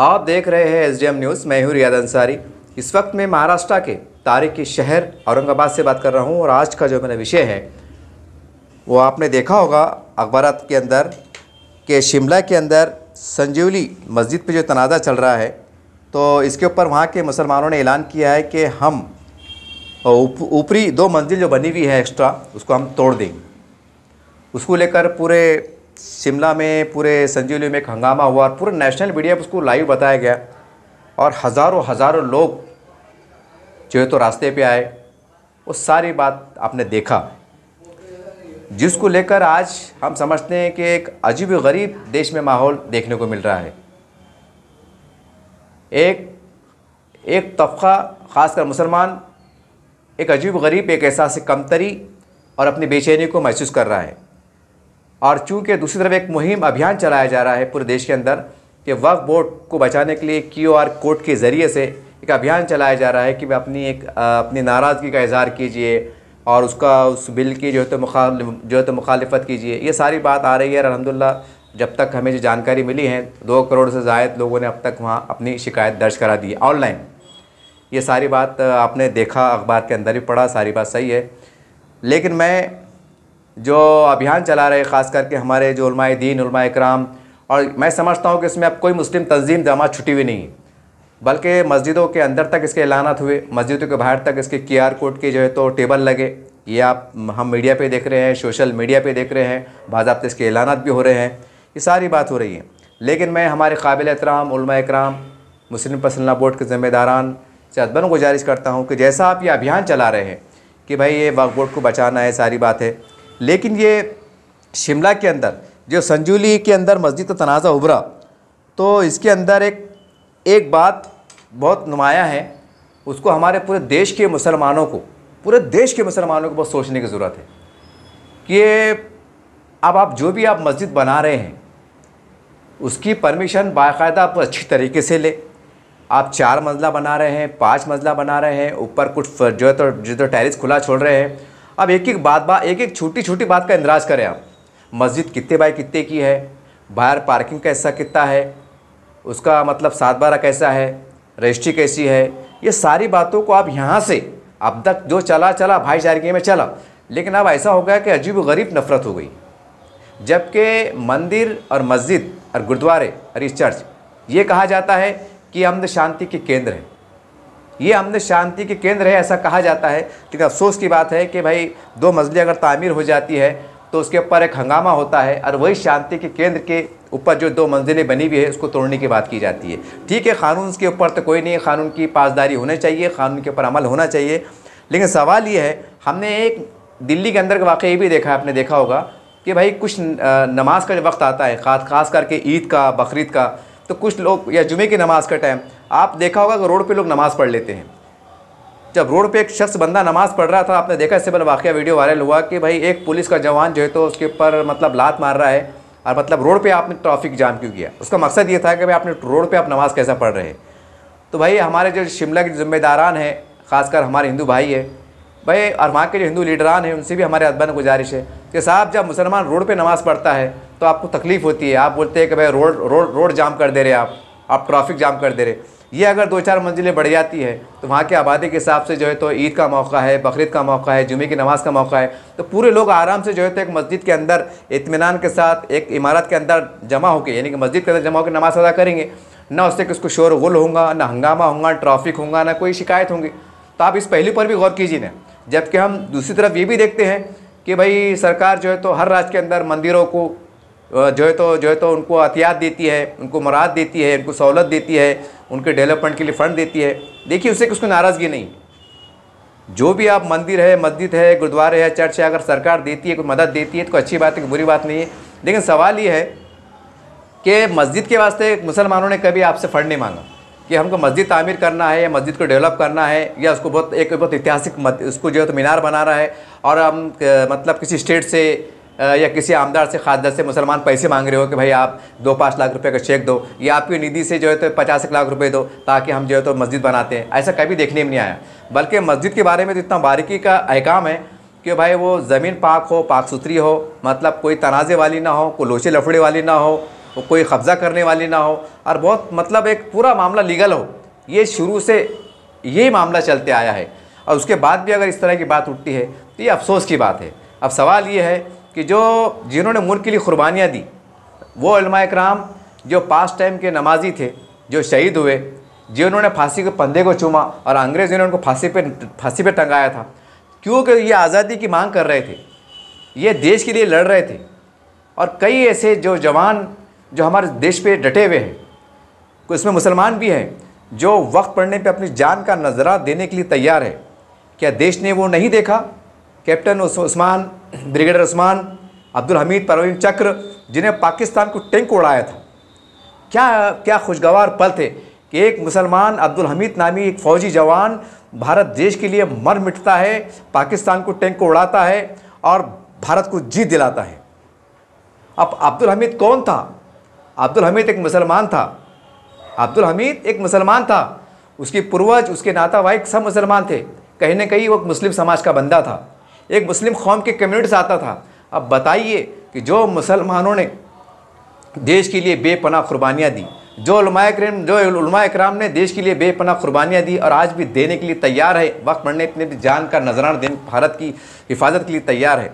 आप देख रहे हैं एस न्यूज़ मैं हूँ रियाद अंसारी इस वक्त मैं महाराष्ट्र के तारीखी शहर औरंगाबाद से बात कर रहा हूँ और आज का जो मेरा विषय है वो आपने देखा होगा अखबार के अंदर कि शिमला के अंदर संजीवली मस्जिद पे जो तनाज़ा चल रहा है तो इसके ऊपर वहाँ के मुसलमानों ने ऐलान किया है कि हम ऊपरी उप, दो मंजिल जो बनी हुई है एक्स्ट्रा उसको हम तोड़ देंगे उसको लेकर पूरे शिमला में पूरे संजीवली में एक हंगामा हुआ और पूरे नेशनल मीडिया पर उसको लाइव बताया गया और हज़ारों हज़ारों लोग जो है तो रास्ते पे आए वो सारी बात आपने देखा जिसको लेकर आज हम समझते हैं कि एक अजीब गरीब देश में माहौल देखने को मिल रहा है एक एक तबका ख़ासकर मुसलमान एक अजीब गरीब एक एहसास कमतरी और अपनी बेचैनी को महसूस कर रहा है और चूँकि दूसरी तरफ एक मुहिम अभियान चलाया जा रहा है पूरे देश के अंदर कि वक्फ बोर्ड को बचाने के लिए क्यू आर कोड के ज़रिए से एक अभियान चलाया जा रहा है कि वह अपनी एक अपनी नाराज़गी का इजहार कीजिए और उसका उस बिल की जो है तो जो है तो मुखालफत कीजिए ये सारी बात आ रही है अलहमदिल्ला जब तक हमें जो जानकारी मिली है दो करोड़ से ज़ायद लोगों ने अब तक वहाँ अपनी शिकायत दर्ज करा दी ऑनलाइन ये सारी बात आपने देखा अखबार के अंदर भी पढ़ा सारी बात सही है लेकिन मैं जो अभियान चला रहे ख़ास करके हमारे जो उलमाए दीन उलमा कराम और मैं समझता हूँ कि इसमें अब कोई मुस्लिम तंजीम जमात छुटी हुई नहीं बल्कि मस्जिदों के अंदर तक इसके एलानात हुए मस्जिदों के बाहर तक इसके क्यू आर कोड के जो है तो टेबल लगे ये आप हम मीडिया पे देख रहे हैं सोशल मीडिया पे देख रहे हैं बाबा इसके ऐलान भी हो रहे हैं ये सारी बात हो रही है लेकिन मैं हमारे काबिल एहतराम कराम मुस्लिम पसलना बोर्ड के ज़िम्मेदारान से अदबन गुजारिश करता हूँ कि जैसा आप ये अभियान चला रहे हैं कि भाई ये वक्फ बोर्ड को बचाना है सारी बात है लेकिन ये शिमला के अंदर जो संजुली के अंदर मस्जिद का तनाज़ा उभरा तो इसके अंदर एक एक बात बहुत नुमाया है उसको हमारे पूरे देश के मुसलमानों को पूरे देश के मुसलमानों को बहुत सोचने की ज़रूरत है कि अब आप जो भी आप मस्जिद बना रहे हैं उसकी परमिशन बाकायदा आप अच्छी तरीके से ले आप चार मंजिला बना रहे हैं पाँच मंजिला बना रहे हैं ऊपर कुछ जो है तो जो तो टेरिस खुला छोड़ रहे हैं अब एक एक बात बात एक एक छोटी छोटी बात का इंदराज करें आप मस्जिद कितने बाय कितने की है बाहर पार्किंग का कितना है उसका मतलब सात बारह कैसा है रजिस्ट्री कैसी है ये सारी बातों को आप यहाँ से अब तक जो चला चला भाईचारगी में चला लेकिन अब ऐसा हो गया कि अजीब गरीब नफरत हो गई जबकि मंदिर और मस्जिद और गुरुद्वारे और इस चर्च ये कहा जाता है कि हम शांति के केंद्र हैं ये हमने शांति के केंद्र है ऐसा कहा जाता है लेकिन अफसोस की बात है कि भाई दो मंजिली अगर तामीर हो जाती है तो उसके ऊपर एक हंगामा होता है और वही शांति के केंद्र के ऊपर जो दो मंजिलें बनी हुई है उसको तोड़ने की बात की जाती है ठीक है कानून के ऊपर तो कोई नहीं कानून की पासदारी होनी चाहिए कानून के ऊपर अमल होना चाहिए लेकिन सवाल ये है हमने एक दिल्ली के अंदर का वाक़ ये भी देखा है आपने देखा होगा कि भाई कुछ नमाज का वक्त आता है खास खास करके ईद का बकरीद का तो कुछ लोग या जुमे की नमाज़ का टाइम आप देखा होगा कि रोड पे लोग नमाज़ पढ़ लेते हैं जब रोड पे एक शख्स बंदा नमाज़ पढ़ रहा था आपने देखा इससे पहले वाक़ वीडियो वायरल हुआ कि भाई एक पुलिस का जवान जो है तो उसके ऊपर मतलब लात मार रहा है और मतलब रोड पर आपने ट्रैफिक जाम क्यों किया उसका मकसद ये था कि भाई आपने रोड पर आप नमाज़ कैसा पढ़ रहे हैं तो भाई हमारे जो शिमला के ज़िम्मेदारान हैं ख़ासकर हमारे हिंदू भाई है भाई और वहाँ के जो हिंदू लीडरान हैं उनसे भी हमारे अदबा गुजारिश है कि साहब जब मुसलमान रोड पर नमाज़ पढ़ता है तो आपको तकलीफ़ होती है आप बोलते हैं कि भाई रोड रोड रोड जाम कर दे रहे आप आप ट्रैफिक जाम कर दे रहे ये अगर दो चार मंजिलें बढ़ जाती है तो वहाँ की आबादी के हिसाब से जो है तो ईद का मौका है बकरीद का मौका है जुमे की नमाज़ का मौका है तो पूरे लोग आराम से जो है तो एक मस्जिद के अंदर इतमान के साथ एक इमारत के अंदर जमा होकर यानी कि मस्जिद के अंदर जमा होकर नमाज़ अदा करेंगे ना उससे किसको शोर गुल होगा ना हंगामा होगा ट्रैफिक होगा ना कोई शिकायत होंगी तो आप इस पहलू पर भी गौर कीजिए ना जबकि हम दूसरी तरफ ये भी देखते हैं कि भाई सरकार जो है तो हर राज्य के अंदर मंदिरों को जो है तो जो है तो उनको अहतियात देती है उनको मराद देती है उनको सहूलत देती है उनके डेवलपमेंट के लिए फ़ंड देती है देखिए उससे उसको नाराज़गी नहीं जो भी आप मंदिर है मस्जिद है गुरुद्वारे है चर्च है अगर सरकार देती है कोई मदद देती है तो अच्छी बात है कोई बुरी बात नहीं है लेकिन सवाल ये है कि मस्जिद के वास्ते मुसलमानों ने कभी आपसे फ़ंड नहीं मांगा कि हमको मस्जिद तामीर करना है या मस्जिद को डेवलप करना है या उसको बहुत एक बहुत ऐतिहासिक उसको जो है तो मीनार बनाना है और हम मतलब किसी स्टेट से या किसी आमदार से खासदार से मुसलमान पैसे मांग रहे हो कि भाई आप दो पाँच लाख रुपए का चेक दो या आपकी निधि से जो है तो पचास लाख रुपए दो ताकि हम जो है तो मस्जिद बनाते हैं ऐसा कभी देखने में नहीं आया बल्कि मस्जिद के बारे में तो इतना बारीकी का अहकाम है कि भाई वो ज़मीन पाक हो पाक सुथरी हो मतलब कोई तनाज़े वाली ना हो कोई लोचे लफड़े वाली ना हो कोई कब्ज़ा करने वाली ना हो और बहुत मतलब एक पूरा मामला लीगल हो ये शुरू से यही मामला चलते आया है और उसके बाद भी अगर इस तरह की बात उठती है तो ये अफसोस की बात है अब सवाल ये है कि जो जिन्होंने मुल्क के लिए क़ुरबानियाँ दी वो कराम जो पास टाइम के नमाजी थे जो शहीद हुए जिन्होंने फांसी के पंधे को चूमा और अंग्रेज़ जिन्होंने उनको फांसी पे फांसी पे टंगाया था क्योंकि ये आज़ादी की मांग कर रहे थे ये देश के लिए लड़ रहे थे और कई ऐसे जो जवान जो हमारे देश पे डटे हुए हैं उसमें मुसलमान भी हैं जो वक्त पड़ने पे अपनी जान का नजरा देने के लिए तैयार है क्या देश ने वो नहीं देखा कैप्टन उस्मान ब्रिगेडियर उस्मान अब्दुल हमीद परवीन चक्र जिन्हें पाकिस्तान को टैंक उड़ाया था क्या क्या खुशगवार पल थे कि एक मुसलमान अब्दुल हमीद नामी एक फ़ौजी जवान भारत देश के लिए मर मिटता है पाकिस्तान को टैंक को उड़ाता है और भारत को जीत दिलाता है अब अब्दुल हमीद कौन था अब्दुल हमीद एक मुसलमान था अब्दुल हमीद एक मुसलमान था उसके पूर्वज उसके नाता वाइक सब मुसलमान थे कहीं ना कहीं वो मुस्लिम समाज का बंदा था एक मुस्लिम कौम के कम्यूनिटी से आता था अब बताइए कि जो मुसलमानों ने देश के लिए बेपना कुर्बानियाँ दी जो कराम जो कराम ने देश के लिए बेपना कुर्बानियाँ दी और आज भी देने के लिए तैयार है वक्त पढ़ने अपने भी जान का नजराना देने भारत की हिफाजत के लिए तैयार है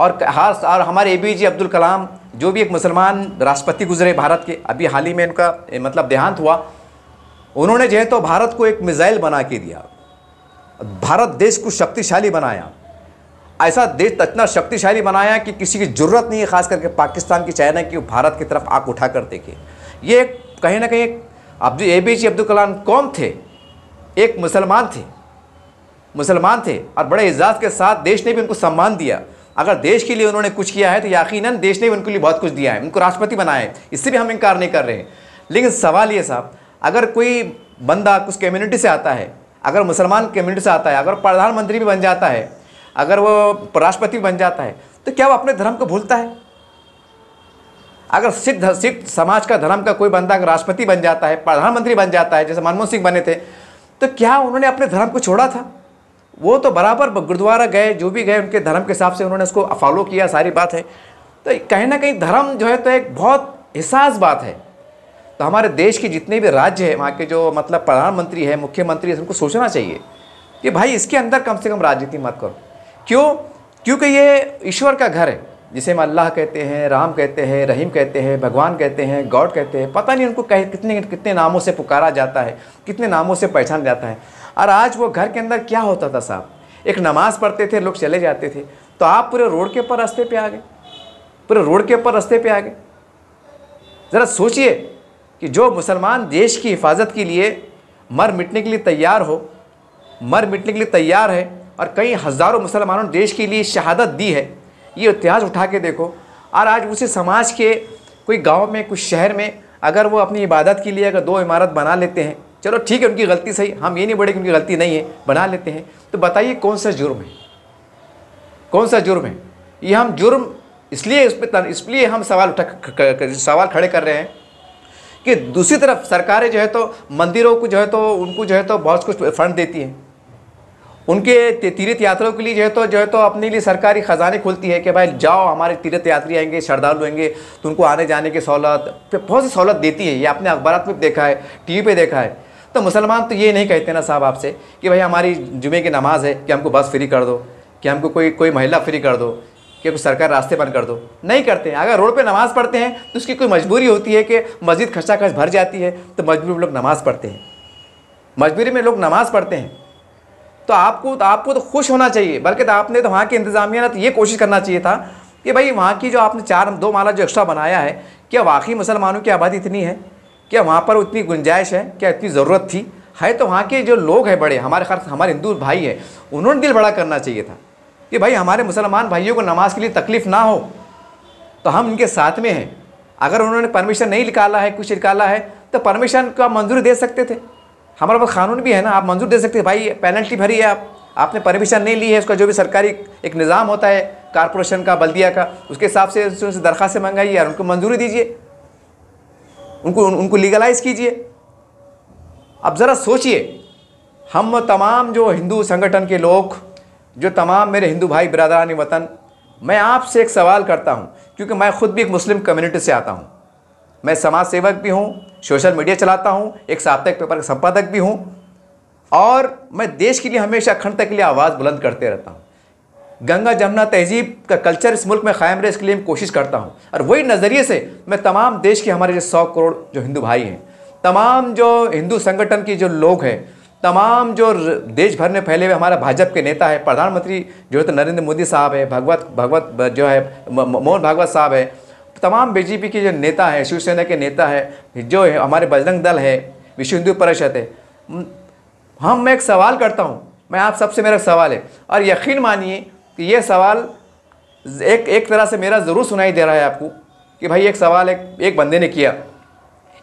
और हर और हमारे ए बी जे अब्दुल कलाम जो भी एक मुसलमान राष्ट्रपति गुजरे भारत के अभी हाल ही में इनका मतलब देहांत हुआ उन्होंने जो है तो भारत को एक मिज़ाइल बना के दिया भारत देश को शक्तिशाली बनाया ऐसा देश तो इतना शक्तिशाली बनाया कि किसी की ज़रूरत नहीं है खास करके पाकिस्तान की चाइना की भारत की तरफ आँख उठा कर देखे ये एक कहीं ना कहीं अब ए बी जे अब्दुल कलाम कौन थे एक मुसलमान थे मुसलमान थे और बड़े एजाज़ के साथ देश ने भी उनको सम्मान दिया अगर देश के लिए उन्होंने कुछ किया है तो यकीन देश ने भी उनके लिए बहुत कुछ दिया है उनको राष्ट्रपति बनाया है इससे भी हम इनकार नहीं कर रहे हैं लेकिन सवाल ये साहब अगर कोई बंदा कुछ कम्युनिटी से आता है अगर मुसलमान कम्युनिटी से आता है अगर प्रधानमंत्री भी बन जाता है अगर वो राष्ट्रपति बन जाता है तो क्या वो अपने धर्म को भूलता है अगर सिख सिख समाज का धर्म का कोई बंदा अगर राष्ट्रपति बन जाता है प्रधानमंत्री बन जाता है जैसे मनमोहन सिंह बने थे तो क्या उन्होंने अपने धर्म को छोड़ा था वो तो बराबर गुरुद्वारा गए जो भी गए उनके धर्म के हिसाब से उन्होंने उसको फॉलो किया सारी बात है तो कहीं ना कहीं धर्म जो है तो एक बहुत एहसास बात है तो हमारे देश के जितने भी राज्य हैं वहाँ के जो मतलब प्रधानमंत्री है मुख्यमंत्री है उनको सोचना चाहिए कि भाई इसके अंदर कम से कम राजनीति मत करो क्यों क्योंकि ये ईश्वर का घर है जिसे हम अल्लाह कहते हैं राम कहते हैं रहीम कहते हैं भगवान कहते हैं गॉड कहते हैं पता नहीं उनको कह कितने कितने नामों से पुकारा जाता है कितने नामों से पहचान जाता है और आज वो घर के अंदर क्या होता था साहब एक नमाज़ पढ़ते थे लोग चले जाते थे तो आप पूरे रोड के ऊपर रास्ते पे आ गए पूरे रोड के ऊपर रास्ते पे आ गए ज़रा सोचिए कि जो मुसलमान देश की हिफाजत के लिए मर मिटने के लिए तैयार हो मर मिटने के लिए तैयार है और कई हज़ारों मुसलमानों ने देश के लिए शहादत दी है ये इतिहास उठा के देखो और आज उसी समाज के कोई गांव में कुछ शहर में अगर वो अपनी इबादत के लिए अगर दो इमारत बना लेते हैं चलो ठीक है उनकी गलती सही हम ये नहीं बोले कि उनकी गलती नहीं है बना लेते हैं तो बताइए कौन सा जुर्म है कौन सा जुर्म है ये हम जुर्म इसलिए इस पर इसलिए हम सवाल उठा सवाल खड़े कर रहे हैं कि दूसरी तरफ सरकारें जो है तो मंदिरों को जो है तो उनको जो है तो बहुत कुछ फंड देती हैं उनके तीर्थ यात्रियों के लिए जो है तो जो है तो अपने लिए सरकारी ख़जाने खुलती है कि भाई जाओ हमारे तीर्थ यात्री आएंगे श्रद्धालु आएंगे तो उनको आने जाने की सहूलत बहुत सी सहूलत देती है ये आपने अखबार में देखा है टी वी देखा है तो मुसलमान तो ये नहीं कहते ना साहब आपसे कि भाई हमारी जुमे की नमाज़ है कि हमको बस फ्री कर दो कि हमको कोई कोई महिला फ्री कर दो कि कोई सरकार रास्ते बंद कर दो नहीं करते हैं अगर रोड पे नमाज़ पढ़ते हैं तो उसकी कोई मजबूरी होती है कि मस्जिद खचाखच भर जाती है तो मजबूरी में लोग नमाज़ पढ़ते हैं मजबूरी में लोग नमाज़ पढ़ते हैं तो आपको तो आपको तो खुश होना चाहिए बल्कि तो आपने तो वहाँ की इंतज़ामिया ने तो ये कोशिश करना चाहिए था कि भाई वहाँ की जो आपने चार दो माला जो एक्स्ट्रा बनाया है क्या वाकई मुसलमानों की आबादी इतनी है क्या वहाँ पर उतनी गुंजाइश है क्या इतनी ज़रूरत थी है तो वहाँ के जो लोग हैं बड़े हमारे खास हमारे हिंदू भाई हैं उन्होंने दिल बड़ा करना चाहिए था कि भाई हमारे मुसलमान भाइयों को नमाज के लिए तकलीफ़ ना हो तो हम इनके साथ में हैं अगर उन्होंने परमिशन नहीं निकाला है कुछ निकाला है तो परमिशन का मंजूरी दे सकते थे हमारे पास कानून भी है ना आप मंजूर दे सकते हैं भाई पेनल्टी भरी है आप आपने परमिशन नहीं ली है उसका जो भी सरकारी एक निज़ाम होता है कॉरपोरेशन का बल्दिया का उसके हिसाब से उनसे दरख्वास्तें मंगाइए यार उनको मंजूरी दीजिए उनको उन, उनको लीगलाइज कीजिए अब ज़रा सोचिए हम तमाम जो हिंदू संगठन के लोग जो तमाम मेरे हिंदू भाई बिरादरानी वतन मैं आपसे एक सवाल करता हूँ क्योंकि मैं ख़ुद भी एक मुस्लिम कम्युनिटी से आता हूँ मैं समाज सेवक भी हूँ सोशल मीडिया चलाता हूँ एक साप्ताहिक पेपर का संपादक भी हूँ और मैं देश के लिए हमेशा अखंडता के लिए आवाज़ बुलंद करते रहता हूँ गंगा जमुना तहजीब का कल्चर इस मुल्क में कायम रहे इसके लिए कोशिश करता हूँ और वही नज़रिए से मैं तमाम देश के हमारे जो सौ करोड़ जो हिंदू भाई हैं तमाम जो हिंदू संगठन के जो लोग हैं तमाम जो देश भर में फैले हुए हमारा भाजपा के नेता है प्रधानमंत्री जो है तो नरेंद्र मोदी साहब है भगवत भगवत जो है मोहन भागवत साहब है तमाम बीजेपी के जो नेता है शिवसेना के नेता है जो है हमारे बजरंग दल है विश्व हिंदू परिषद है हम मैं एक सवाल करता हूँ मैं आप सबसे मेरा सवाल है और यकीन मानिए कि ये सवाल एक एक तरह से मेरा ज़रूर सुनाई दे रहा है आपको कि भाई एक सवाल एक एक बंदे ने किया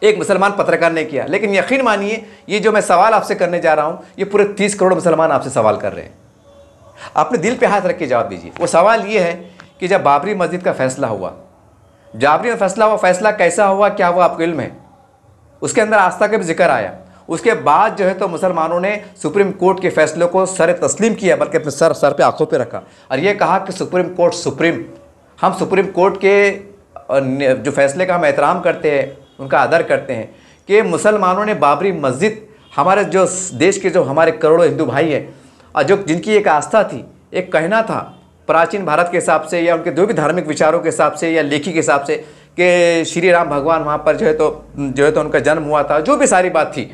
एक मुसलमान पत्रकार ने किया लेकिन यकीन मानिए ये जो मैं सवाल आपसे करने जा रहा हूँ ये पूरे तीस करोड़ मुसलमान आपसे सवाल कर रहे हैं अपने दिल पे हाथ रख के जवाब दीजिए वो सवाल ये है कि जब बाबरी मस्जिद का फैसला हुआ जाबरी में फैसला हुआ फैसला कैसा हुआ क्या हुआ आपके इल्म है उसके अंदर आस्था का भी जिक्र आया उसके बाद जो है तो मुसलमानों ने सुप्रीम कोर्ट के फैसले को सर तस्लीम किया बल्कि अपने सर सर पे आंखों पे रखा और ये कहा कि सुप्रीम कोर्ट सुप्रीम हम सुप्रीम कोर्ट के जो फैसले का हम एहतराम करते हैं उनका आदर करते हैं कि मुसलमानों ने बाबरी मस्जिद हमारे जो देश के जो हमारे करोड़ों हिंदू भाई हैं और जो जिनकी एक आस्था थी एक कहना था प्राचीन भारत के हिसाब से या उनके जो भी धार्मिक विचारों के हिसाब से या लेखी के हिसाब से कि श्री राम भगवान वहाँ पर जो है तो जो है तो उनका जन्म हुआ था जो भी सारी बात थी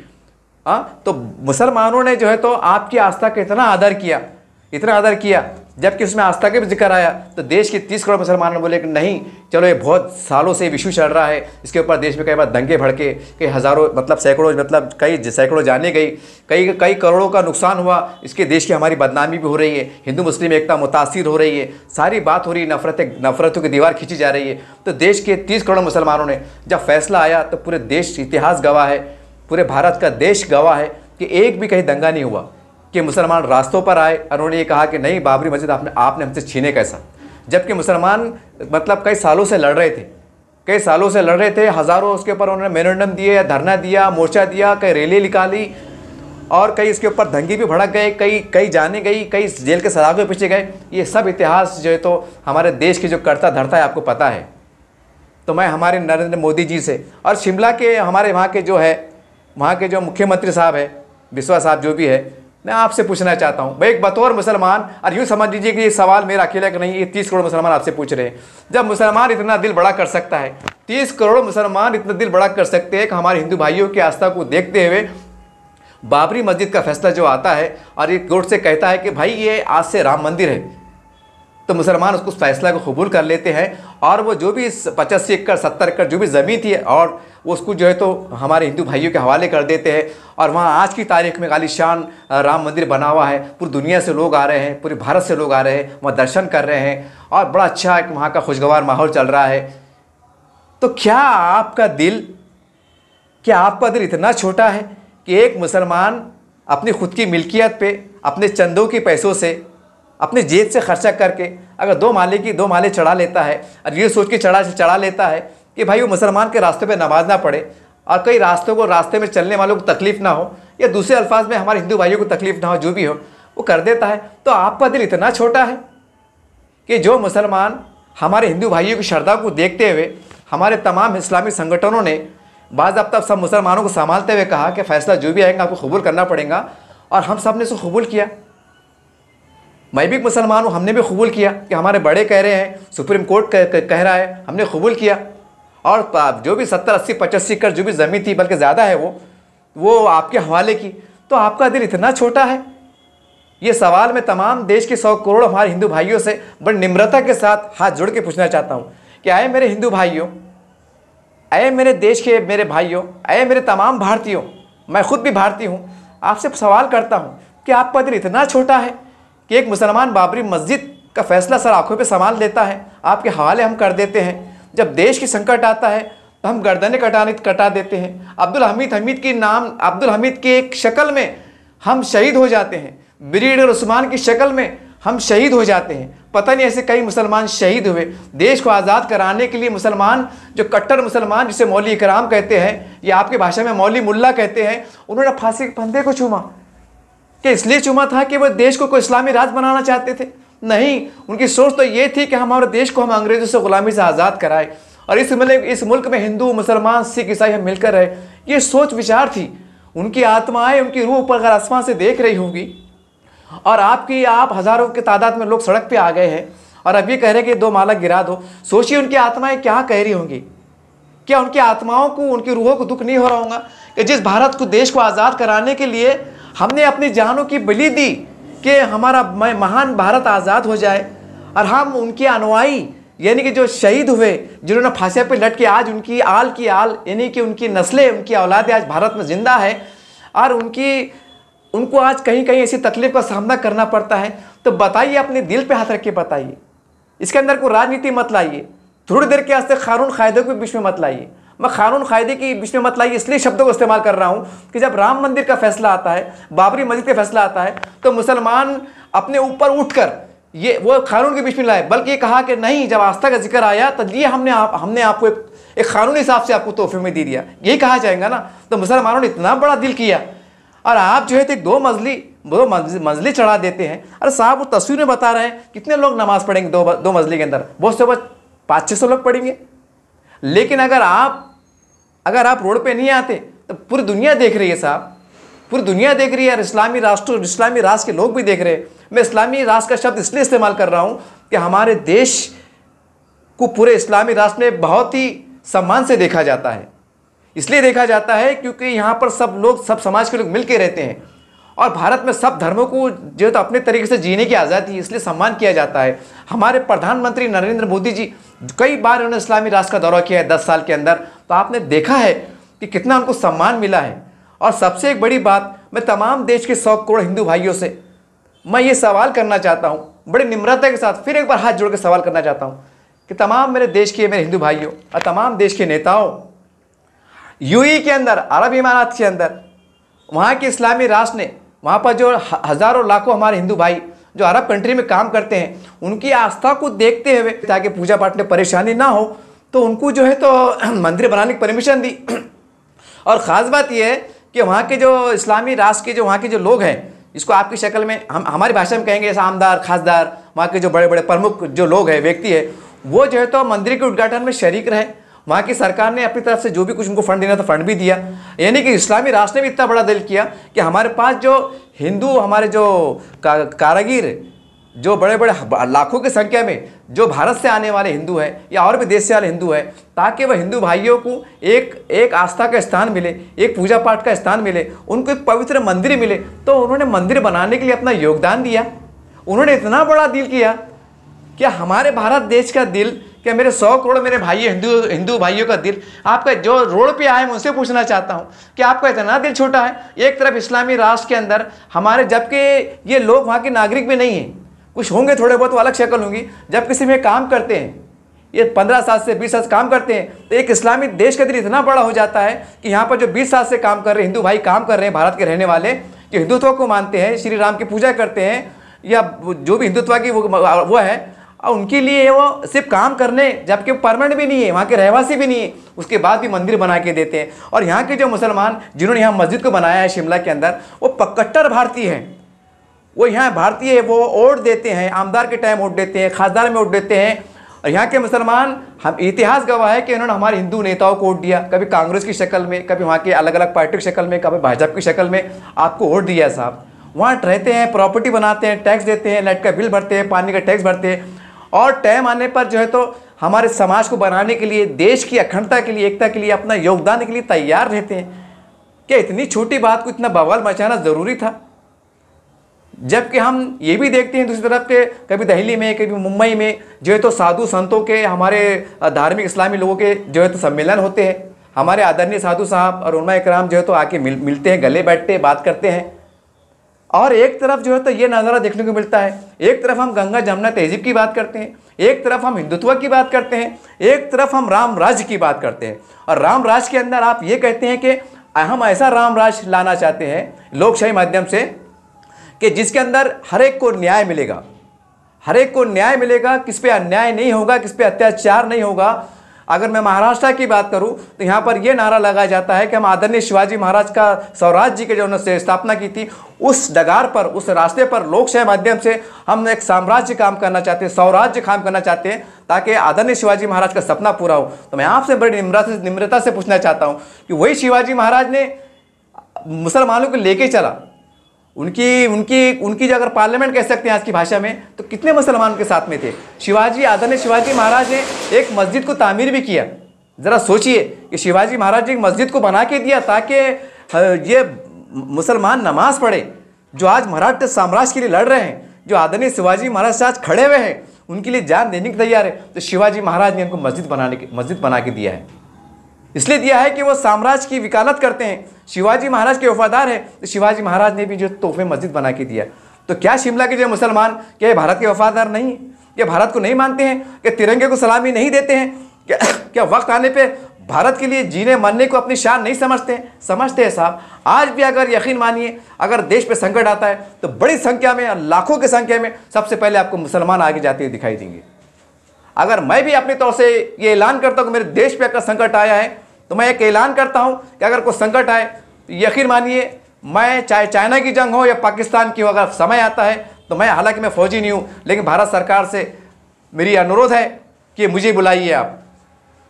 हाँ तो मुसलमानों ने जो है तो आपकी आस्था का इतना आदर किया इतना आदर किया जबकि उसमें आस्था का भी जिक्र आया तो देश के तीस करोड़ मुसलमानों ने बोले कि नहीं चलो ये बहुत सालों से इशू चल रहा है इसके ऊपर देश में कई बार दंगे भड़के कई हज़ारों मतलब सैकड़ों मतलब कई सैकड़ों जाने गई कई कई करोड़ों का नुकसान हुआ इसके देश की हमारी बदनामी भी हो रही है हिंदू मुस्लिम एकता मुतासर हो रही है सारी बात हो रही है नफरत नफरतों की दीवार खींची जा रही है तो देश के तीस करोड़ मुसलमानों ने जब फैसला आया तो पूरे देश इतिहास गवाह है पूरे भारत का देश गवाह है कि एक भी कहीं दंगा नहीं हुआ कि मुसलमान रास्तों पर आए और उन्होंने ये कहा कि नहीं बाबरी मस्जिद आपने आपने हमसे छीने कैसा जबकि मुसलमान मतलब कई सालों से लड़ रहे थे कई सालों से लड़ रहे थे हज़ारों उसके ऊपर उन्होंने मेनोडम दिए धरना दिया मोर्चा दिया कई रैली निकाली और कई इसके ऊपर दंगी भी भड़क गए कई कई जाने गई कई जेल के सलाखों के पीछे गए ये सब इतिहास जो है तो हमारे देश की जो करता धरता है आपको पता है तो मैं हमारे नरेंद्र मोदी जी से और शिमला के हमारे वहाँ के जो है वहाँ के जो मुख्यमंत्री साहब है बिस्वा साहब जो भी है मैं आपसे पूछना चाहता हूँ भाई एक बतौर मुसलमान और यूँ समझ लीजिए कि ये सवाल मेरा अकेले का नहीं ये तीस करोड़ मुसलमान आपसे पूछ रहे हैं जब मुसलमान इतना दिल बड़ा कर सकता है तीस करोड़ मुसलमान इतना दिल बड़ा कर सकते हैं कि हमारे हिंदू भाइयों की आस्था को देखते हुए बाबरी मस्जिद का फैसला जो आता है और ये कोर्ट से कहता है कि भाई ये आज से राम मंदिर है तो मुसलमान उसको उस फैसला को कबूल कर लेते हैं और वो जो भी पचासी एकड़ सत्तर एकड़ जो भी ज़मीन थी और वो उसको जो है तो हमारे हिंदू भाइयों के हवाले कर देते हैं और वहाँ आज की तारीख में आलिशान राम मंदिर बना हुआ है पूरी दुनिया से लोग आ रहे हैं पूरे भारत से लोग आ रहे हैं वहाँ दर्शन कर रहे हैं और बड़ा अच्छा एक वहाँ का खुशगवार माहौल चल रहा है तो क्या आपका दिल क्या आपका दिल इतना छोटा है कि एक मुसलमान अपनी खुद की मिल्कियत पे अपने चंदों के पैसों से अपने जेब से खर्चा करके अगर दो माले की दो माले चढ़ा लेता है और ये सोच के चढ़ा चढ़ा लेता है कि भाई वो मुसलमान के रास्ते पर नमाज ना पढ़े और कई रास्तों को रास्ते में चलने वालों को तकलीफ ना हो या दूसरे अल्फाज में हमारे हिंदू भाइयों को तकलीफ ना हो जो भी हो वो कर देता है तो आपका दिल इतना छोटा है कि जो मुसलमान हमारे हिंदू भाइयों की श्रद्धा को देखते हुए हमारे तमाम इस्लामिक संगठनों ने तब सब मुसलमानों को संभालते हुए कहा कि फ़ैसला जो भी आएगा आपको कबूल करना पड़ेगा और हम सब ने इसको कबूल किया मैं भी मुसलमान हूँ हमने भी कबूल किया कि हमारे बड़े कह रहे हैं सुप्रीम कोर्ट कह रहा है हमने कबूल किया और तो जो भी सत्तर अस्सी पचासी एकड़ जो भी ज़मीन थी बल्कि ज़्यादा है वो वो आपके हवाले की तो आपका दिल इतना छोटा है ये सवाल मैं तमाम देश के सौ करोड़ हमारे हिंदू भाइयों से बड़ी निम्रता के साथ हाथ जोड़ के पूछना चाहता हूँ कि आए मेरे हिंदू भाइयों आए मेरे देश के मेरे भाइयों आए मेरे तमाम भारतीयों मैं खुद भी भारतीय हूँ आपसे सवाल करता हूँ कि आपका दिल इतना छोटा है कि एक मुसलमान बाबरी मस्जिद का फैसला सर आंखों पे संभाल लेता है आपके हवाले हम कर देते हैं जब देश की संकट आता है तो हम गर्दने कटाने कटा देते हैं अब्दुल हमीद हमीद के नाम अब्दुल हमीद की एक शक्ल में हम शहीद हो जाते हैं ब्रिगेडियर उस्मान की शक्ल में हम शहीद हो जाते हैं पता नहीं ऐसे कई मुसलमान शहीद हुए देश को आज़ाद कराने के लिए मुसलमान जो कट्टर मुसलमान जिसे मौली इकराम कहते हैं या आपकी भाषा में मौली मुल्ला कहते हैं उन्होंने फांसी के फंदे को चूमा कि इसलिए चूमा था कि वह देश को कोई इस्लामी राज बनाना चाहते थे नहीं उनकी सोच तो ये थी कि हमारे देश को हम अंग्रेजों से गुलामी से आज़ाद कराए और इस मिले इस मुल्क में हिंदू मुसलमान सिख ईसाई हम मिलकर रहे ये सोच विचार थी उनकी आत्माएं उनकी रूह ऊपर अगर आसमान से देख रही होंगी और आपकी आप हज़ारों की तादाद में लोग सड़क पर आ गए हैं और अब ये कह रहे हैं कि दो माला गिरा दो सोचिए उनकी आत्माएं क्या कह रही होंगी क्या उनकी आत्माओं को उनकी रूहों को दुख नहीं हो रहा होगा कि जिस भारत को देश को आज़ाद कराने के लिए हमने अपनी जानों की बलि दी कि हमारा महान भारत आज़ाद हो जाए और हम उनके अनुयायी यानी कि जो शहीद हुए जिन्होंने फांसी पर लटके आज उनकी आल की आल यानी कि उनकी नस्लें उनकी औलादें आज भारत में ज़िंदा है और उनकी उनको आज कहीं कहीं ऐसी तकलीफ का सामना करना पड़ता है तो बताइए अपने दिल पे हाथ रख के बताइए इसके अंदर को राजनीति मत लाइए थोड़ी देर के वास्ते कानून कायदों के बीच में मत लाइए मैं कानून कायदे की बीच में मत लाइए इसलिए शब्दों को इस्तेमाल कर रहा हूँ कि जब राम मंदिर का फैसला आता है बाबरी मस्जिद का फैसला आता है तो मुसलमान अपने ऊपर उठकर ये वो कानून के बीच में लाए बल्कि ये कहा कि नहीं जब आस्था का जिक्र आया तो ये हमने आप हमने आपको एक एक कानूनी हिसाब से आपको तोहफे में दे दिया यही कहा जाएगा ना तो मुसलमानों ने इतना बड़ा दिल किया और आप जो है तो एक दो मजली दो मजली चढ़ा देते हैं अरे साहब वो तस्वीर में बता रहे हैं कितने लोग नमाज़ पढ़ेंगे दो दो मजली के अंदर बहुत से बहुत पाँच छः सौ लोग पढ़ेंगे लेकिन अगर आप अगर आप रोड पे नहीं आते तो पूरी दुनिया देख रही है साहब पूरी दुनिया देख रही है और इस्लामी राष्ट्र इस्लामी राष्ट्र के लोग भी देख रहे हैं मैं इस्लामी राष्ट्र का शब्द इसलिए इस्तेमाल कर रहा हूँ कि हमारे देश को पूरे इस्लामी राष्ट्र में बहुत ही सम्मान से देखा जाता है इसलिए देखा जाता है क्योंकि यहाँ पर सब लोग सब समाज के लोग मिल के रहते हैं और भारत में सब धर्मों को जो तो अपने तरीके से जीने की आज़ादी है इसलिए सम्मान किया जाता है हमारे प्रधानमंत्री नरेंद्र मोदी जी कई बार उन्होंने इस्लामी राष्ट्र का दौरा किया है दस साल के अंदर तो आपने देखा है कि कितना उनको सम्मान मिला है और सबसे एक बड़ी बात मैं तमाम देश के सौ करोड़ हिंदू भाइयों से मैं ये सवाल करना चाहता हूँ बड़ी निम्रता के साथ फिर एक बार हाथ जोड़ के सवाल करना चाहता हूँ कि तमाम मेरे देश के मेरे हिंदू भाइयों और तमाम देश के नेताओं यू के अंदर अरब इमारात के अंदर वहाँ के इस्लामी राष्ट्र ने वहाँ पर जो हज़ारों लाखों हमारे हिंदू भाई जो अरब कंट्री में काम करते हैं उनकी आस्था को देखते हुए ताकि पूजा पाठ में परेशानी ना हो तो उनको जो है तो मंदिर बनाने की परमिशन दी और ख़ास बात यह है कि वहाँ के जो इस्लामी राष्ट्र के जो वहाँ के जो लोग हैं इसको आपकी शक्ल में हम हमारी भाषा में कहेंगे जैसा आमदार खासदार वहाँ के जो बड़े बड़े प्रमुख जो लोग हैं व्यक्ति है वो जो है तो मंदिर के उद्घाटन में शरीक रहे वहाँ की सरकार ने अपनी तरफ से जो भी कुछ उनको फंड देना था फंड भी दिया यानी कि इस्लामी राष्ट्र ने भी इतना बड़ा दिल किया कि हमारे पास जो हिंदू हमारे जो का, कारागिर जो बड़े बड़े लाखों की संख्या में जो भारत से आने वाले हिंदू हैं या और भी देश से वाले हिंदू हैं ताकि वह हिंदू भाइयों को एक एक आस्था का स्थान मिले एक पूजा पाठ का स्थान मिले उनको एक पवित्र मंदिर मिले तो उन्होंने मंदिर बनाने के लिए अपना योगदान दिया उन्होंने इतना बड़ा दिल किया कि हमारे भारत देश का दिल क्या मेरे सौ करोड़ मेरे भाई हिंदू हिंदू भाइयों का दिल आपका जो रोड पे आए मैं उनसे पूछना चाहता हूँ कि आपका इतना दिल छोटा है एक तरफ इस्लामी राष्ट्र के अंदर हमारे जबकि ये लोग वहाँ के नागरिक भी नहीं हैं कुछ होंगे थोड़े बहुत तो अलग शक्ल होंगी जब किसी में काम करते हैं ये पंद्रह साल से बीस साल से काम करते हैं तो एक इस्लामी देश का दिल इतना बड़ा हो जाता है कि यहाँ पर जो बीस साल से काम कर रहे हैं हिंदू भाई काम कर रहे हैं भारत के रहने वाले जो हिंदुत्व को मानते हैं श्री राम की पूजा करते हैं या जो भी हिंदुत्व की वो वो है और उनके लिए वो सिर्फ काम करने जबकि परमानेंट भी नहीं है वहाँ के रहवासी भी नहीं है उसके बाद भी मंदिर बना के देते हैं और यहाँ के जो मुसलमान जिन्होंने यहाँ मस्जिद को बनाया है शिमला के अंदर वो पकट्टर भारतीय हैं वो यहाँ भारतीय है वो वोट देते हैं आमदार के टाइम वोट देते हैं खासदार में वोट देते हैं और यहाँ के मुसलमान हम इतिहास गवाह है कि उन्होंने हमारे हिंदू नेताओं को वोट दिया कभी कांग्रेस की शक्ल में कभी वहाँ के अलग अलग पार्टी की शक्ल में कभी भाजपा की शक्ल में आपको वोट दिया है साहब वहाँ रहते हैं प्रॉपर्टी बनाते हैं टैक्स देते हैं नेट का बिल भरते हैं पानी का टैक्स भरते हैं और टाइम आने पर जो है तो हमारे समाज को बनाने के लिए देश की अखंडता के लिए एकता के लिए अपना योगदान के लिए तैयार रहते हैं क्या इतनी छोटी बात को इतना बवाल मचाना ज़रूरी था जबकि हम ये भी देखते हैं दूसरी तरफ के कभी दिल्ली में कभी मुंबई में जो है तो साधु संतों के हमारे धार्मिक इस्लामी लोगों के जो है तो सम्मेलन होते हैं हमारे आदरणीय साधु साहब और उमा इकराम जो है तो आके मिल मिलते हैं गले बैठते हैं बात करते हैं और एक तरफ जो है तो ये नज़ारा देखने को मिलता है एक तरफ हम गंगा जमुना तहजीब की बात करते हैं एक तरफ हम हिंदुत्व की बात करते हैं एक तरफ हम राम राज्य की बात करते हैं और राम राज्य के अंदर आप ये कहते हैं कि हम ऐसा राम राज्य लाना चाहते हैं लोकशाही माध्यम से कि जिसके अंदर हर एक को न्याय मिलेगा हर एक को न्याय मिलेगा किस पे अन्याय नहीं होगा किस पे अत्याचार नहीं होगा अगर मैं महाराष्ट्र की बात करूँ तो यहाँ पर यह नारा लगाया जाता है कि हम आदरणीय शिवाजी महाराज का स्वराज जी के जो उन्होंने स्थापना की थी उस डगार पर उस रास्ते पर लोकशाही माध्यम से हम एक साम्राज्य काम करना चाहते हैं स्वराज्य काम करना चाहते हैं ताकि आदरणीय शिवाजी महाराज का सपना पूरा हो तो मैं आपसे बड़ी निम्रता से निम्रता से पूछना चाहता हूँ कि वही शिवाजी महाराज ने मुसलमानों को लेके चला उनकी उनकी उनकी जो अगर पार्लियामेंट कह सकते हैं आज की भाषा में तो कितने मुसलमान के साथ में थे शिवाजी आदरणीय शिवाजी महाराज ने एक मस्जिद को तामीर भी किया ज़रा सोचिए कि शिवाजी महाराज ने एक मस्जिद को बना के दिया ताकि ये मुसलमान नमाज पढ़े जो आज मराठ साम्राज्य के लिए लड़ रहे हैं जो आदरणीय शिवाजी महाराज से आज खड़े हुए हैं उनके लिए जान देने की तैयार है तो शिवाजी महाराज ने उनको मस्जिद बनाने के मस्जिद बना के दिया है इसलिए दिया है कि वो साम्राज्य की विकालत करते हैं शिवाजी महाराज के वफादार है तो शिवाजी महाराज ने भी जो तोहफे मस्जिद बना के दिया तो क्या शिमला के जो मुसलमान क्या भारत के वफादार नहीं है क्या भारत को नहीं मानते हैं क्या तिरंगे को सलामी नहीं देते हैं क्या क्या वक्त आने पर भारत के लिए जीने मरने को अपनी शान नहीं समझते हैं समझते हैं साहब आज भी अगर यकीन मानिए अगर देश पे संकट आता है तो बड़ी संख्या में लाखों की संख्या में सबसे पहले आपको मुसलमान आगे जाते हुए दिखाई देंगे अगर मैं भी अपने तौर से ये ऐलान करता हूँ कि मेरे देश पे अगर संकट आया है तो मैं एक ऐलान करता हूँ कि अगर कोई संकट आए तो यकीन मानिए मैं चाहे चाइना की जंग हो या पाकिस्तान की हो अगर समय आता है तो मैं हालांकि मैं फौजी नहीं हूँ लेकिन भारत सरकार से मेरी अनुरोध है कि मुझे बुलाइए आप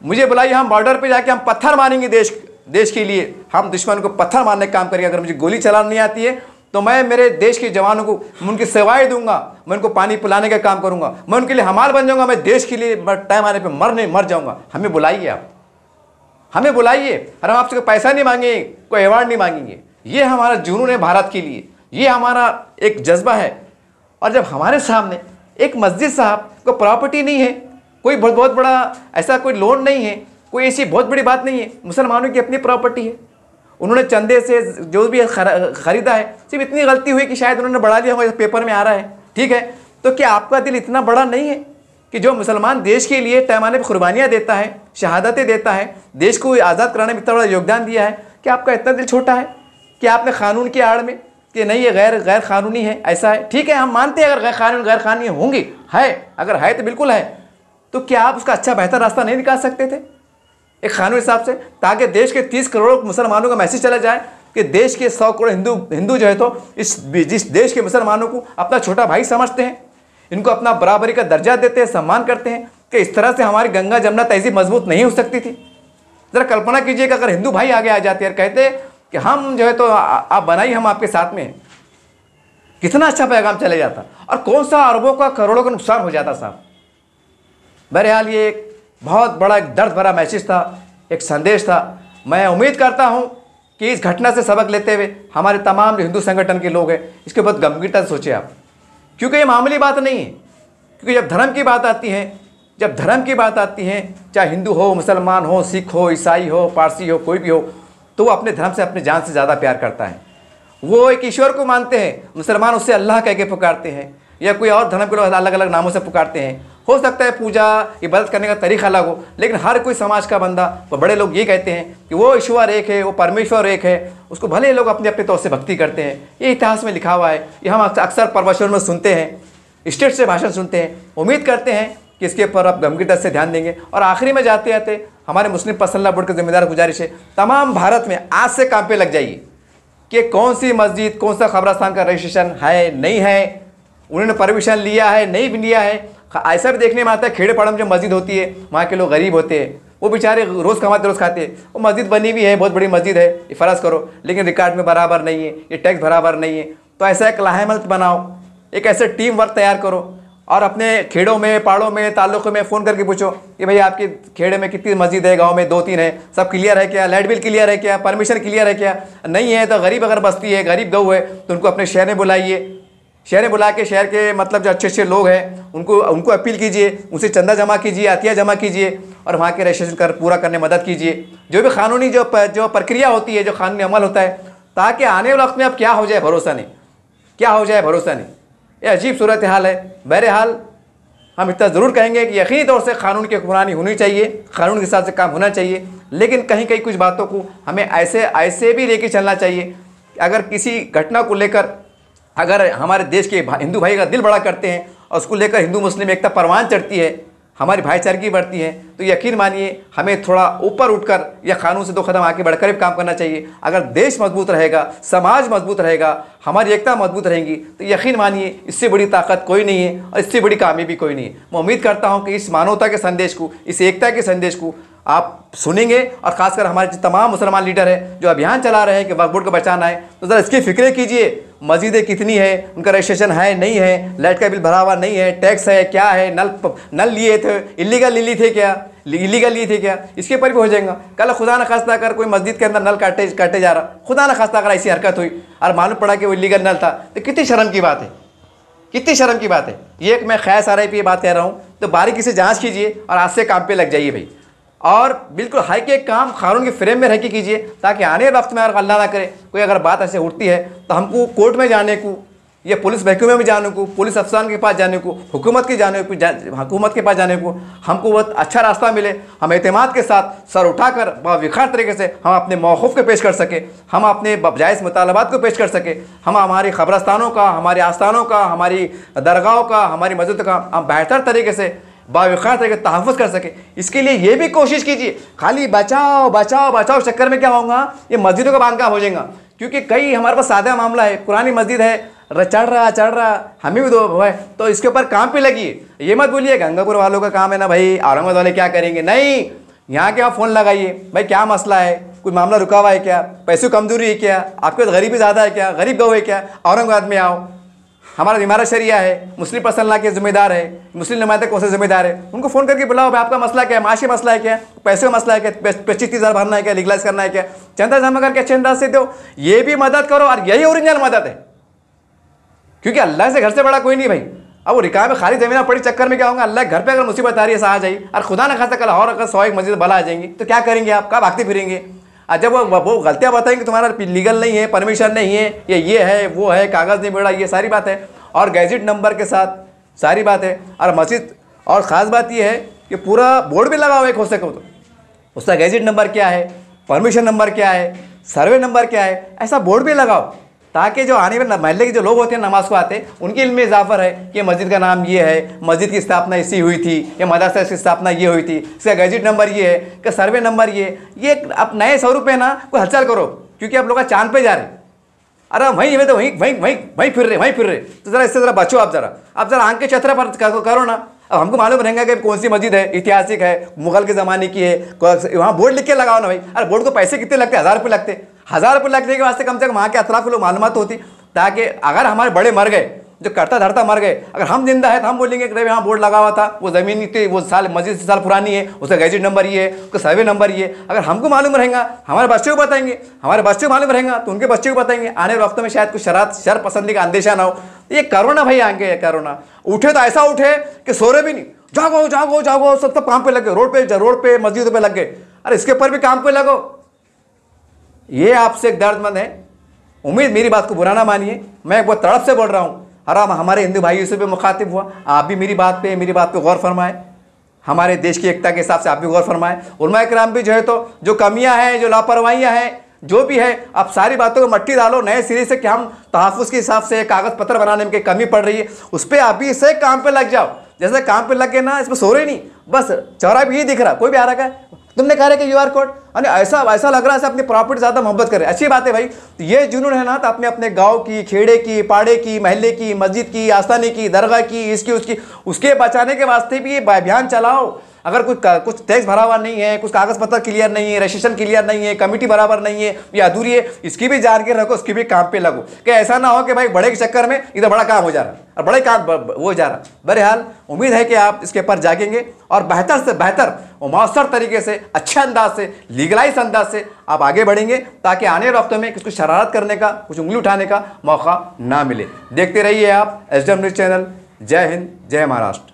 मुझे बुलाइए हम बॉर्डर पर जाके हम पत्थर मारेंगे देश देश के लिए हम दुश्मन को पत्थर मारने का काम करेंगे अगर मुझे गोली चलाना नहीं आती है तो मैं मेरे देश के जवानों को उनकी सेवाएं दूंगा मैं उनको पानी पिलाने का काम करूंगा मैं उनके लिए हमाल बन जाऊंगा मैं देश के लिए टाइम आने पर मर नहीं मर जाऊंगा हमें बुलाइए आप हमें बुलाइए और हम आपसे कोई पैसा नहीं मांगेंगे कोई अवार्ड नहीं मांगेंगे ये हमारा जुनून है भारत के लिए ये हमारा एक जज्बा है और जब हमारे सामने एक मस्जिद साहब को प्रॉपर्टी नहीं है कोई बहुत बहुत बड़ा ऐसा कोई लोन नहीं है कोई ऐसी बहुत बड़ी बात नहीं है मुसलमानों की अपनी प्रॉपर्टी है उन्होंने चंदे से जो भी ख़रीदा है सिर्फ इतनी गलती हुई कि शायद उन्होंने बढ़ा लिया होगा पेपर में आ रहा है ठीक है तो क्या आपका दिल इतना बड़ा नहीं है कि जो मुसलमान देश के लिए पैमाने पर कुर्बानियाँ देता है शहादतें देता है देश को आज़ाद कराने में इतना बड़ा योगदान दिया है कि आपका इतना दिल छोटा है कि आपने कानून की आड़ में कि नहीं ये गैर गैर कानूनी है ऐसा है ठीक है हम मानते हैं अगर गैर कानून गैर कानूनी होंगे है अगर है तो बिल्कुल है तो क्या आप उसका अच्छा बेहतर रास्ता नहीं निकाल सकते थे एक कानून हिसाब से ताकि देश के तीस करोड़ मुसलमानों का मैसेज चला जाए कि देश के सौ करोड़ हिंदू हिंदू जो है तो इस जिस देश के मुसलमानों को अपना छोटा भाई समझते हैं इनको अपना बराबरी का दर्जा देते हैं सम्मान करते हैं कि इस तरह से हमारी गंगा जमुना तहजीब मजबूत नहीं हो सकती थी ज़रा कल्पना कीजिए कि अगर हिंदू भाई आगे आ जाते और कहते कि हम जो है तो आप बनाई हम आपके साथ में कितना अच्छा पैगाम चले जाता और कौन सा अरबों का करोड़ों का नुकसान हो जाता साहब बहरहाल ये एक बहुत बड़ा एक दर्द भरा मैसेज था एक संदेश था मैं उम्मीद करता हूँ कि इस घटना से सबक लेते हुए हमारे तमाम जो हिंदू संगठन के लोग हैं इसके बहुत गंभीरता से सोचे आप क्योंकि ये मामूली बात नहीं है क्योंकि जब धर्म की बात आती है जब धर्म की बात आती है चाहे हिंदू हो मुसलमान हो सिख हो ईसाई हो पारसी हो कोई भी हो तो वो अपने धर्म से अपने जान से ज़्यादा प्यार करता है वो एक ईश्वर को मानते हैं मुसलमान उससे अल्लाह कह के पुकारते हैं या कोई और धर्म के लोग अलग अलग नामों से पुकारते हैं हो सकता है पूजा इबादत करने का तरीका अलग हो लेकिन हर कोई समाज का बंदा और बड़े लोग ये कहते हैं कि वो ईश्वर एक है वो परमेश्वर एक है उसको भले लोग अपने अपने तौर से भक्ति करते हैं ये इतिहास में लिखा हुआ है ये हम अक्सर प्रवचन में सुनते हैं स्टेट से भाषण सुनते हैं उम्मीद करते हैं कि इसके ऊपर आप गंभीरता से ध्यान देंगे और आखिरी में जाते आते हमारे मुस्लिम पसल्ला बोर्ड के जिम्मेदार गुजारिश है तमाम भारत में आज से काम पे लग जाइए कि कौन सी मस्जिद कौन सा खबरस्तान का रजिस्ट्रेशन है नहीं है उन्होंने परमिशन लिया है नहीं लिया है ऐसा भी देखने में आता है खेड़े पाड़ा में जो मस्जिद होती है वहाँ के लोग गरीब होते हैं वो बेचारे रोज़ कमाते रोज़ खाते हैं वो मस्जिद बनी हुई है बहुत बड़ी मस्जिद है ये फ़र्ज़ करो लेकिन रिकॉर्ड में बराबर नहीं है ये टैक्स बराबर नहीं है तो ऐसा एक लाहमत बनाओ एक ऐसे टीम वर्क तैयार करो और अपने खेड़ों में पहाड़ों में ताल्लुक़ों में फ़ोन करके पूछो कि भाई आपके खेड़े में कितनी मस्जिद है गांव में दो तीन है सब क्लियर है क्या लाइट बिल क्लियर है क्या परमिशन क्लियर है क्या नहीं है तो गरीब अगर बस्ती है गरीब गऊ है तो उनको अपने शहर में बुलाइए में बुला के शहर के मतलब जो अच्छे अच्छे लोग हैं उनको उनको अपील कीजिए उनसे चंदा जमा कीजिए अतिया जमा कीजिए और वहाँ के रजिस्ट्रेशन कर पूरा करने मदद कीजिए जो भी कानूनी जो प, जो प्रक्रिया होती है जो कानूनी अमल होता है ताकि आने वाले वक्त में अब क्या हो जाए भरोसा नहीं क्या हो जाए भरोसा नहीं ये अजीब सूरत हाल है बहरहाल हम इतना ज़रूर कहेंगे कि यकीनी तौर से कानून की हुक्मरानी होनी चाहिए कानून के हिसाब से काम होना चाहिए लेकिन कहीं कहीं कुछ बातों को हमें ऐसे ऐसे भी लेके चलना चाहिए अगर किसी घटना को लेकर अगर हमारे देश के हिंदू भाई का दिल बड़ा करते हैं और उसको लेकर हिंदू मुस्लिम एकता परवान चढ़ती है हमारी भाईचारगी बढ़ती है तो यकीन मानिए हमें थोड़ा ऊपर उठकर या कानून से दो कदम आगे बढ़कर भी काम करना चाहिए अगर देश मजबूत रहेगा समाज मजबूत रहेगा हमारी एकता मजबूत रहेगी तो यकीन मानिए इससे बड़ी ताकत कोई नहीं है और इससे बड़ी कामयाबी कोई नहीं है मैं उम्मीद करता हूँ कि इस मानवता के संदेश को इस एकता के संदेश को आप सुनेंगे और खासकर हमारे तमाम मुसलमान लीडर हैं जो अभियान चला रहे हैं कि वक्फ बोर्ड को बचाना है तो ज़रा इसकी फिक्रें कीजिए मस्जिदें कितनी है उनका रजिस्ट्रेशन है नहीं है लाइट का बिल भरा हुआ नहीं है टैक्स है क्या है नल नल लिए थे इलीगल लिए थे क्या इलीगल लिए थे क्या इसके ऊपर भी हो जाएगा कल खुदा न खास्ता कर कोई मस्जिद के अंदर नल काटे काटे जा रहा खुदा न खास्ता कर ऐसी हरकत हुई और मालूम पड़ा कि वो इलीगल नल था तो कितनी शर्म की बात है कितनी शर्म की बात है ये एक मैं खैस आ रही बात कह रहा हूँ तो बारीकी से जाँच कीजिए और आज से काम पर लग जाइए भाई और बिल्कुल हाई के काम कानून के फ्रेम में रह के कीजिए ताकि आने वक्त में अगर अल्लाह ना करे कोई अगर बात ऐसे उठती है तो हमको कोर्ट में जाने को या पुलिस महकमे में जाने को पुलिस अफसरान के पास जाने को हुकूमत के जाने को हुकूमत के पास जाने को हमको बहुत अच्छा रास्ता मिले हम अहतमाद के साथ सर उठाकर बाविखार तरीके से हम अपने मौक़ को पेश कर सकें हम अपने जायज़ मुतालबात को पेश कर सकें हम हमारे खबरस्तानों का हमारे आस्थानों का हमारी दरगाहों का हमारी मस्जिद का हम बेहतर तरीके से बावकार तरीके तहफ़ कर सके इसके लिए ये भी कोशिश कीजिए खाली बचाओ बचाओ बचाओ चक्कर में क्या होगा ये मस्जिदों का का हो जाएगा क्योंकि कई हमारे पास सादा मामला है पुरानी मस्जिद है चढ़ रहा चढ़ रहा हमें भी दो है तो इसके ऊपर काम पे लगी ये मत बोलिए गंगापुर वालों का काम है ना भाई औरंगाबाद वाले क्या करेंगे नहीं यहाँ के आप फ़ोन लगाइए भाई क्या मसला है कोई मामला रुका हुआ है क्या पैसों कमजोरी है क्या आपके पास तो गरीबी ज़्यादा है क्या गरीब गौ है क्या औरंगाबाद में आओ हमारा इमारत शरिया है मुस्लिम पर्सनला के जिम्मेदार है मुस्लिम नुमाइंदे कौन से जिम्मेदार है उनको फ़ोन करके बुलाओ भाई आपका मसला क्या है माशी मसला है क्या पैसे का मसला है क्या पच्चीस तीस हज़ार भरना है क्या लीगलाइज करना है क्या चंदा जमा करके अच्छे अंदाज से दो ये भी मदद करो और यही ओरिजिनल मदद है क्योंकि अल्लाह से घर से बड़ा कोई नहीं भाई अब वो रिकाय में खाली जमीन पड़ी चक्कर में क्या होगा अल्लाह घर पर अगर मुसीबत आ रही है सहा जाए और खुदा ना खासा कल और अगर सौ एक मस्जिद बला आ जाएंगी तो क्या करेंगे आप कब भागते फिरेंगे जब वो गलतियाँ बताएंगे तुम्हारा लीगल नहीं है परमिशन नहीं है ये ये है वो है कागज़ नहीं बढ़ा ये सारी बात है और गैजेट नंबर के साथ सारी बात है और मस्जिद और ख़ास बात यह है कि पूरा बोर्ड भी लगा हुआ है हो सको तो उसका गैजेट नंबर क्या है परमिशन नंबर क्या है सर्वे नंबर क्या है ऐसा बोर्ड भी लगाओ ताकि जो आने वाले महल्ले के जो लोग होते हैं नमाज को आते हैं उनके इल्म में इजाफर है कि मस्जिद का नाम ये है मस्जिद की स्थापना इसी हुई थी या मदरसा की स्थापना ये हुई थी इसका गैजेट नंबर ये है इसका सर्वे नंबर ये ये आप नए स्वरूप में ना कोई हलचल करो क्योंकि आप लोग का चांद पे जा रहे अरे वहीं हमें तो वहीं वहीं वहीं वहीं फिर रहे वहीं फिर रहे तो ज़रा इससे ज़रा बचो आप ज़रा आप ज़रा आंख के छतरा पर करो ना अब हमको मालूम रहेगा कि कौन सी मस्जिद है ऐतिहासिक है मुगल के ज़माने की है वहाँ बोर्ड लिख के लगाओ ना भाई अरे बोर्ड को पैसे कितने लगते हज़ार रुपये लगते हज़ार रुपये लगने के वास्ते कम से कम वहाँ के अतराफ लोग मालूम तो होती ताकि अगर हमारे बड़े मर गए जो करता धरता मर गए अगर हम जिंदा है तो हम बोलेंगे कि यहाँ बोर्ड लगा हुआ था वो ज़मीन थी वो साल मस्जिद से साल पुरानी है उसका गैजेट नंबर ये है उसका सर्वे नंबर ये अगर हमको मालूम रहेगा हमारे बच्चे को बताएंगे हमारे बच्चे को मालूम रहेगा तो उनके बच्चे को बताएंगे आने वाले वक्तों में शायद कुछ शराब शर पसंदी का अंदेशा ना हो ये करो ना भाई आगे ये करो ना उठे तो ऐसा उठे कि सोरे भी नहीं जागो जागो जागो सब सब काम पे गए रोड पे रोड पे मस्जिदों पे लग गए अरे इसके ऊपर भी काम पे लगो ये आपसे एक दर्दमंद है उम्मीद मेरी बात को बुरा ना मानिए मैं एक बहुत तड़प से बोल रहा हूँ आराम हमारे हिंदू भाइयों से भी मुखातिब हुआ आप भी मेरी बात पे मेरी बात पे गौर फरमाएं हमारे देश की एकता के हिसाब से आप भी गौर फरमाएं उलमा कराम भी जो है तो जो कमियाँ हैं जो लापरवाहियाँ हैं जो भी है आप सारी बातों को मट्टी डालो नए सिरे से कि हम तहफ़ के हिसाब से कागज़ पत्र बनाने में कमी पड़ रही है उस पर आप भी इसे काम पर लग जाओ जैसे काम पर लग गए ना इसमें सो रहे नहीं बस चौरा भी ही दिख रहा कोई भी आ रहा है तुमने कहा कि यू आर कोड अरे ऐसा ऐसा लग रहा है अपनी प्रॉपर्टी ज़्यादा मोहब्बत कर रहे अच्छी बात है भाई तो ये जुनून है ना तो अपने अपने गांव की खेड़े की पाड़े की महल्ले की मस्जिद की आस्थानी की दरगाह की इसकी उसकी उसके बचाने के वास्ते भी ये अभियान चलाओ अगर कोई कुछ टैक्स भरा हुआ नहीं है कुछ कागज पत्र क्लियर नहीं है रजिस्ट्रेशन क्लियर नहीं है कमिटी बराबर नहीं है या अधूरी है इसकी भी जानकारी रखो उसकी भी काम पे लगो कि ऐसा ना हो कि भाई बड़े के चक्कर में इधर बड़ा काम हो जा रहा है और बड़े काम वो जा रहा है बहरहाल उम्मीद है कि आप इसके ऊपर जागेंगे और बेहतर से बेहतर मौसर तरीके से अच्छे अंदाज से लीगलाइज अंदाज से आप आगे बढ़ेंगे ताकि आने वाले वक्त में किसी को शरारत करने का कुछ उंगली उठाने का मौका ना मिले देखते रहिए आप एच न्यूज़ चैनल जय हिंद जय महाराष्ट्र